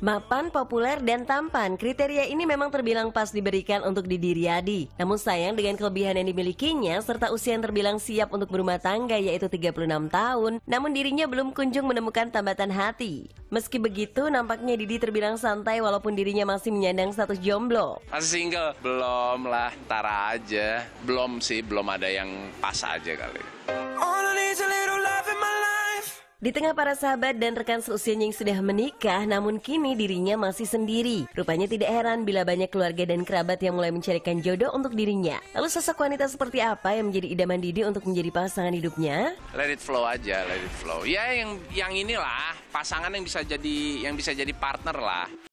Mapan, populer, dan tampan. Kriteria ini memang terbilang pas diberikan untuk Didi Riyadi. Namun sayang dengan kelebihan yang dimilikinya serta usia yang terbilang siap untuk berumah tangga yaitu 36 tahun, namun dirinya belum kunjung menemukan tambatan hati. Meski begitu, nampaknya Didi terbilang santai walaupun dirinya masih menyandang status jomblo. Masih single? Belum lah, tara aja. Belum sih, belum ada yang pas aja kali. Di tengah para sahabat dan rekan seusianya yang sudah menikah, namun kini dirinya masih sendiri. Rupanya tidak heran bila banyak keluarga dan kerabat yang mulai mencarikan jodoh untuk dirinya. Lalu sosok wanita seperti apa yang menjadi idaman Didi untuk menjadi pasangan hidupnya? Let it flow aja, let it flow. Ya yang yang inilah pasangan yang bisa jadi yang bisa jadi partner lah.